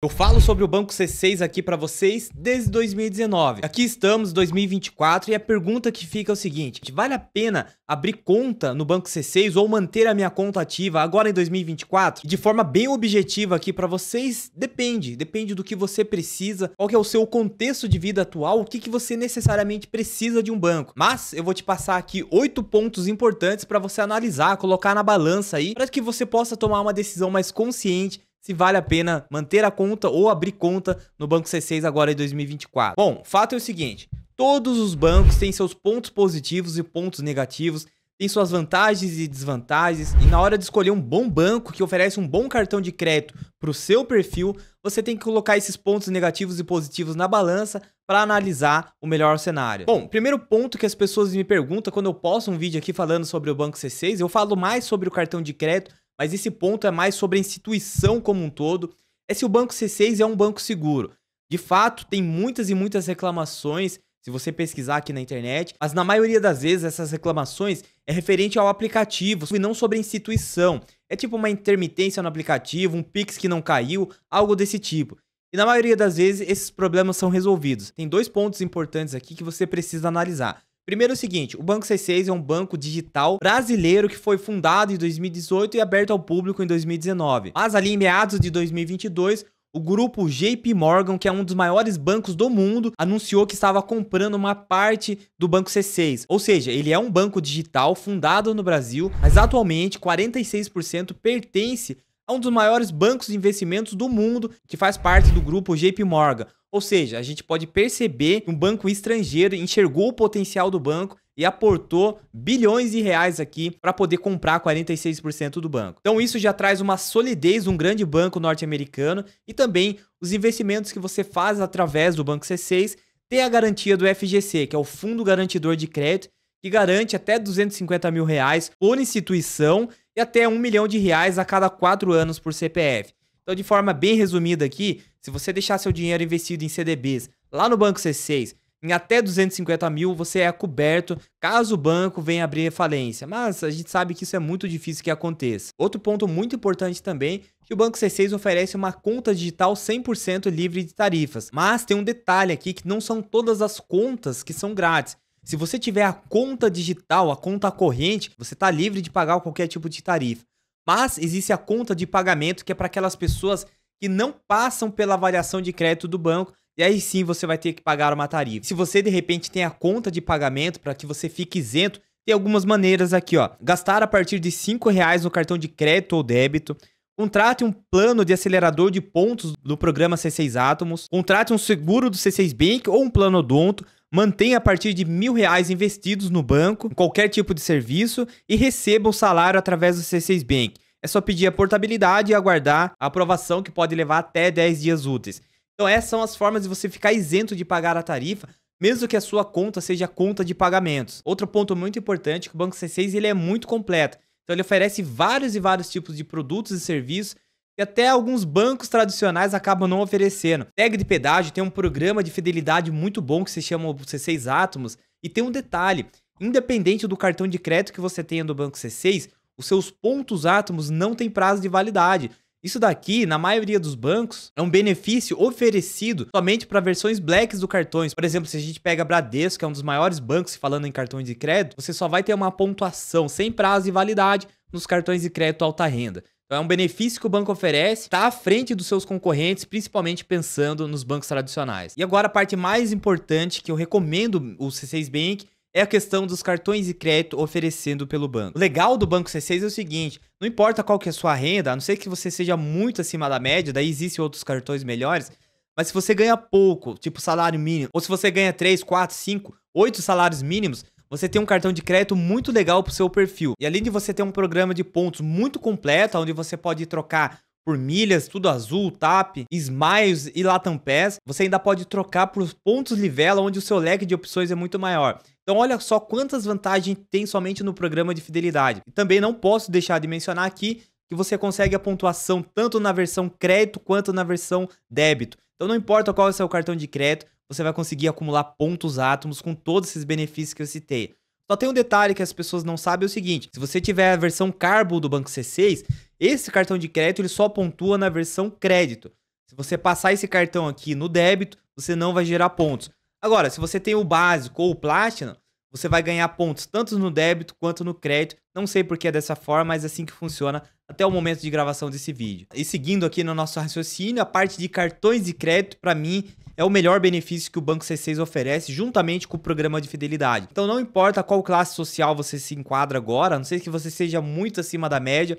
Eu falo sobre o banco C6 aqui para vocês desde 2019. Aqui estamos, 2024, e a pergunta que fica é o seguinte: vale a pena abrir conta no banco C6 ou manter a minha conta ativa agora em 2024? E de forma bem objetiva aqui para vocês, depende, depende do que você precisa, qual que é o seu contexto de vida atual, o que, que você necessariamente precisa de um banco. Mas eu vou te passar aqui oito pontos importantes para você analisar, colocar na balança aí, para que você possa tomar uma decisão mais consciente se vale a pena manter a conta ou abrir conta no Banco C6 agora em 2024. Bom, fato é o seguinte: todos os bancos têm seus pontos positivos e pontos negativos, têm suas vantagens e desvantagens, e na hora de escolher um bom banco que oferece um bom cartão de crédito para o seu perfil, você tem que colocar esses pontos negativos e positivos na balança para analisar o melhor cenário. Bom, primeiro ponto que as pessoas me perguntam quando eu posto um vídeo aqui falando sobre o Banco C6, eu falo mais sobre o cartão de crédito mas esse ponto é mais sobre a instituição como um todo. É se o Banco C6 é um banco seguro. De fato, tem muitas e muitas reclamações, se você pesquisar aqui na internet, mas na maioria das vezes essas reclamações é referente ao aplicativo e não sobre a instituição. É tipo uma intermitência no aplicativo, um Pix que não caiu, algo desse tipo. E na maioria das vezes esses problemas são resolvidos. Tem dois pontos importantes aqui que você precisa analisar. Primeiro é o seguinte, o Banco C6 é um banco digital brasileiro que foi fundado em 2018 e aberto ao público em 2019. Mas ali em meados de 2022, o grupo JP Morgan, que é um dos maiores bancos do mundo, anunciou que estava comprando uma parte do Banco C6. Ou seja, ele é um banco digital fundado no Brasil, mas atualmente 46% pertence é um dos maiores bancos de investimentos do mundo, que faz parte do grupo JP Morgan. Ou seja, a gente pode perceber que um banco estrangeiro enxergou o potencial do banco e aportou bilhões de reais aqui para poder comprar 46% do banco. Então isso já traz uma solidez de um grande banco norte-americano e também os investimentos que você faz através do Banco C6 tem a garantia do FGC, que é o Fundo Garantidor de Crédito, que garante até 250 mil reais por instituição e até 1 milhão de reais a cada 4 anos por CPF. Então, de forma bem resumida aqui, se você deixar seu dinheiro investido em CDBs lá no Banco C6, em até 250 mil você é coberto caso o banco venha abrir falência, mas a gente sabe que isso é muito difícil que aconteça. Outro ponto muito importante também que o Banco C6 oferece uma conta digital 100% livre de tarifas, mas tem um detalhe aqui que não são todas as contas que são grátis. Se você tiver a conta digital, a conta corrente, você está livre de pagar qualquer tipo de tarifa. Mas existe a conta de pagamento que é para aquelas pessoas que não passam pela avaliação de crédito do banco e aí sim você vai ter que pagar uma tarifa. Se você de repente tem a conta de pagamento para que você fique isento, tem algumas maneiras aqui, ó. Gastar a partir de R$ reais no cartão de crédito ou débito. Contrate um plano de acelerador de pontos do programa C6 Átomos. Contrate um seguro do C6 Bank ou um plano odonto mantenha a partir de mil reais investidos no banco, em qualquer tipo de serviço, e receba o salário através do C6 Bank. É só pedir a portabilidade e aguardar a aprovação, que pode levar até 10 dias úteis. Então, essas são as formas de você ficar isento de pagar a tarifa, mesmo que a sua conta seja conta de pagamentos. Outro ponto muito importante é que o Banco C6 ele é muito completo. Então ele oferece vários e vários tipos de produtos e serviços e até alguns bancos tradicionais acabam não oferecendo. Tag de pedágio tem um programa de fidelidade muito bom que se chama C6 Atomos. e tem um detalhe, independente do cartão de crédito que você tenha do banco C6, os seus pontos Atomos não têm prazo de validade. Isso daqui, na maioria dos bancos, é um benefício oferecido somente para versões blacks do cartões. Por exemplo, se a gente pega Bradesco, que é um dos maiores bancos falando em cartões de crédito, você só vai ter uma pontuação sem prazo de validade nos cartões de crédito alta renda. Então é um benefício que o banco oferece, está à frente dos seus concorrentes, principalmente pensando nos bancos tradicionais. E agora a parte mais importante que eu recomendo o C6 Bank é a questão dos cartões de crédito oferecendo pelo banco. O legal do banco C6 é o seguinte, não importa qual que é a sua renda, a não ser que você seja muito acima da média, daí existem outros cartões melhores, mas se você ganha pouco, tipo salário mínimo, ou se você ganha 3, 4, 5, 8 salários mínimos, você tem um cartão de crédito muito legal para o seu perfil. E além de você ter um programa de pontos muito completo, onde você pode trocar por milhas, tudo azul, TAP, Smiles e Latam Pass, você ainda pode trocar por pontos vela, onde o seu leque de opções é muito maior. Então olha só quantas vantagens tem somente no programa de fidelidade. E também não posso deixar de mencionar aqui que você consegue a pontuação tanto na versão crédito quanto na versão débito. Então não importa qual é o seu cartão de crédito, você vai conseguir acumular pontos átomos com todos esses benefícios que eu citei. Só tem um detalhe que as pessoas não sabem é o seguinte: se você tiver a versão Carbo do Banco C6, esse cartão de crédito ele só pontua na versão crédito. Se você passar esse cartão aqui no débito, você não vai gerar pontos. Agora, se você tem o básico ou o Platinum, você vai ganhar pontos tanto no débito quanto no crédito. Não sei porque é dessa forma, mas é assim que funciona até o momento de gravação desse vídeo. E seguindo aqui no nosso raciocínio, a parte de cartões de crédito, para mim, é o melhor benefício que o Banco C6 oferece juntamente com o programa de fidelidade. Então não importa qual classe social você se enquadra agora, a não sei que você seja muito acima da média,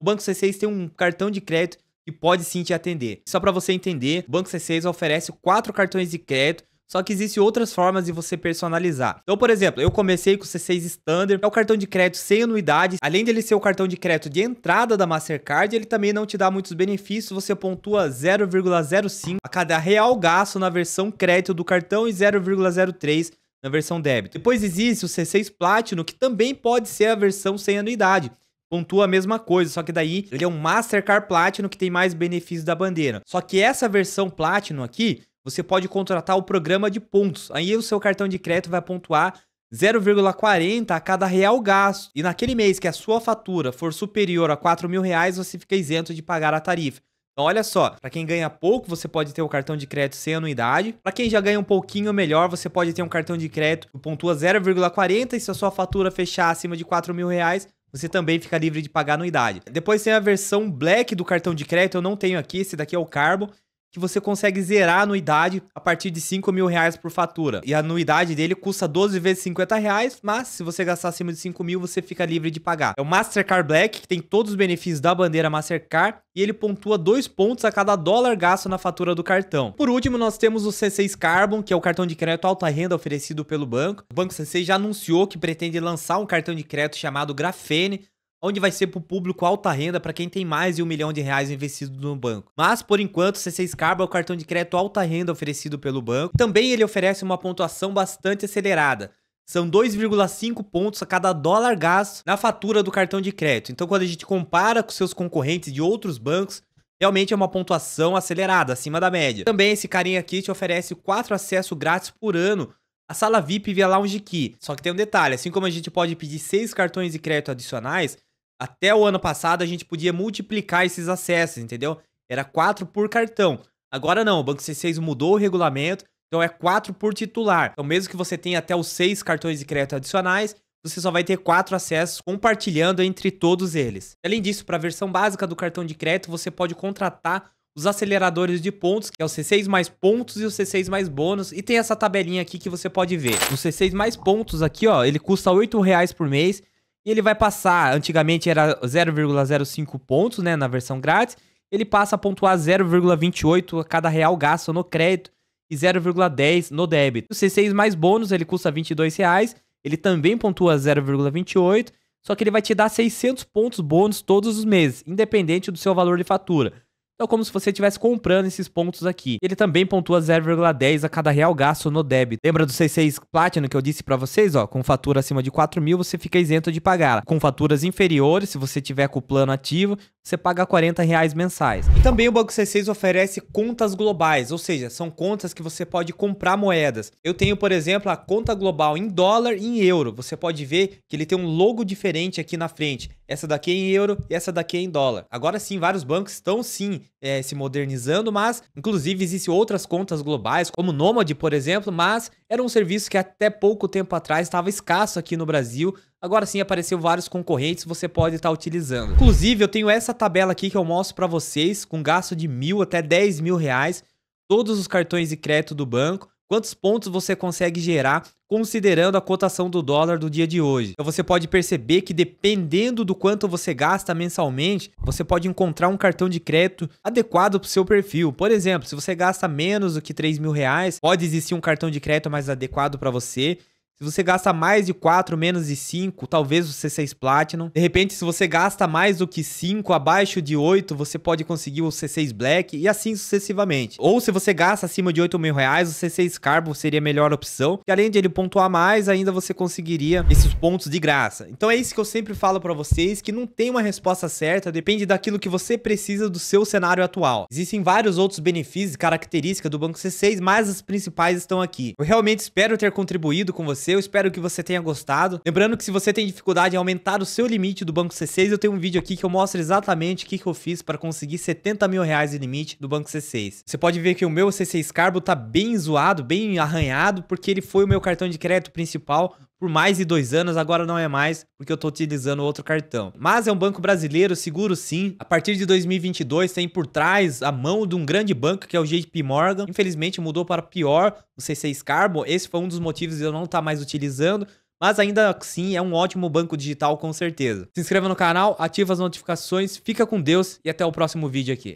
o Banco C6 tem um cartão de crédito que pode sim te atender. Só para você entender, o Banco C6 oferece quatro cartões de crédito só que existem outras formas de você personalizar. Então, por exemplo, eu comecei com o C6 Standard, é o cartão de crédito sem anuidade. Além dele ser o cartão de crédito de entrada da Mastercard, ele também não te dá muitos benefícios. Você pontua 0,05 a cada real gasto na versão crédito do cartão e 0,03 na versão débito. Depois existe o C6 Platinum, que também pode ser a versão sem anuidade pontua a mesma coisa, só que daí ele é um Mastercard Platinum que tem mais benefícios da bandeira. Só que essa versão Platinum aqui, você pode contratar o programa de pontos. Aí o seu cartão de crédito vai pontuar 0,40 a cada real gasto. E naquele mês que a sua fatura for superior a 4 mil reais, você fica isento de pagar a tarifa. Então, olha só, para quem ganha pouco, você pode ter o cartão de crédito sem anuidade. Para quem já ganha um pouquinho melhor, você pode ter um cartão de crédito que pontua 0,40 e se a sua fatura fechar acima de 4 mil reais, você também fica livre de pagar anuidade. Depois tem a versão Black do cartão de crédito, eu não tenho aqui, esse daqui é o Carbo que você consegue zerar a anuidade a partir de 5 mil reais por fatura. E a anuidade dele custa 12 vezes 50 reais, mas se você gastar acima de 5 mil, você fica livre de pagar. É o Mastercard Black, que tem todos os benefícios da bandeira Mastercard, e ele pontua 2 pontos a cada dólar gasto na fatura do cartão. Por último, nós temos o C6 Carbon, que é o cartão de crédito alta renda oferecido pelo banco. O Banco C6 já anunciou que pretende lançar um cartão de crédito chamado Grafene, onde vai ser para o público alta renda para quem tem mais de um milhão de reais investido no banco. Mas, por enquanto, o C6 Carbo é o cartão de crédito alta renda oferecido pelo banco. Também ele oferece uma pontuação bastante acelerada. São 2,5 pontos a cada dólar gasto na fatura do cartão de crédito. Então, quando a gente compara com seus concorrentes de outros bancos, realmente é uma pontuação acelerada, acima da média. Também esse carinha aqui te oferece 4 acessos grátis por ano a sala VIP via Lounge Key. Só que tem um detalhe, assim como a gente pode pedir 6 cartões de crédito adicionais, até o ano passado a gente podia multiplicar esses acessos, entendeu? Era quatro por cartão. Agora não, o Banco C6 mudou o regulamento, então é quatro por titular. Então, mesmo que você tenha até os seis cartões de crédito adicionais, você só vai ter quatro acessos compartilhando entre todos eles. Além disso, para a versão básica do cartão de crédito, você pode contratar os aceleradores de pontos, que é o C6 mais pontos e o C6 mais bônus, e tem essa tabelinha aqui que você pode ver. O C6 mais pontos aqui, ó, ele custa R$ reais por mês, e ele vai passar, antigamente era 0,05 pontos, né, na versão grátis, ele passa a pontuar 0,28 a cada real gasto no crédito e 0,10 no débito. O C6 mais bônus, ele custa 22 reais, ele também pontua 0,28, só que ele vai te dar 600 pontos bônus todos os meses, independente do seu valor de fatura. Então, como se você estivesse comprando esses pontos aqui. Ele também pontua 0,10 a cada real gasto no débito. Lembra do C6 Platinum que eu disse para vocês? Ó, com fatura acima de 4 mil, você fica isento de pagar. Com faturas inferiores, se você tiver com o plano ativo, você paga 40 reais mensais. E também o Banco C6 oferece contas globais, ou seja, são contas que você pode comprar moedas. Eu tenho, por exemplo, a conta global em dólar e em euro. Você pode ver que ele tem um logo diferente aqui na frente. Essa daqui é em euro e essa daqui é em dólar. Agora sim, vários bancos estão sim é, se modernizando, mas inclusive existem outras contas globais, como Nomad, por exemplo, mas era um serviço que até pouco tempo atrás estava escasso aqui no Brasil, Agora sim apareceu vários concorrentes, você pode estar tá utilizando. Inclusive, eu tenho essa tabela aqui que eu mostro para vocês, com gasto de mil até 10 mil reais, todos os cartões de crédito do banco, quantos pontos você consegue gerar considerando a cotação do dólar do dia de hoje. Então você pode perceber que dependendo do quanto você gasta mensalmente, você pode encontrar um cartão de crédito adequado para o seu perfil. Por exemplo, se você gasta menos do que 3 mil reais, pode existir um cartão de crédito mais adequado para você. Se você gasta mais de 4, menos de 5, talvez o C6 Platinum. De repente, se você gasta mais do que 5, abaixo de 8, você pode conseguir o C6 Black e assim sucessivamente. Ou se você gasta acima de 8 mil reais, o C6 Carbon seria a melhor opção. E além de ele pontuar mais, ainda você conseguiria esses pontos de graça. Então é isso que eu sempre falo para vocês, que não tem uma resposta certa, depende daquilo que você precisa do seu cenário atual. Existem vários outros benefícios e características do Banco C6, mas as principais estão aqui. Eu realmente espero ter contribuído com você eu Espero que você tenha gostado. Lembrando que se você tem dificuldade em aumentar o seu limite do Banco C6, eu tenho um vídeo aqui que eu mostro exatamente o que, que eu fiz para conseguir 70 mil reais de limite do Banco C6. Você pode ver que o meu C6 Carbo tá bem zoado, bem arranhado, porque ele foi o meu cartão de crédito principal, por mais de dois anos, agora não é mais, porque eu estou utilizando outro cartão. Mas é um banco brasileiro, seguro sim. A partir de 2022 tem por trás a mão de um grande banco que é o JP Morgan. Infelizmente mudou para pior o C6 Carbon. Esse foi um dos motivos de eu não estar tá mais utilizando. Mas ainda assim é um ótimo banco digital com certeza. Se inscreva no canal, ativa as notificações, fica com Deus e até o próximo vídeo aqui.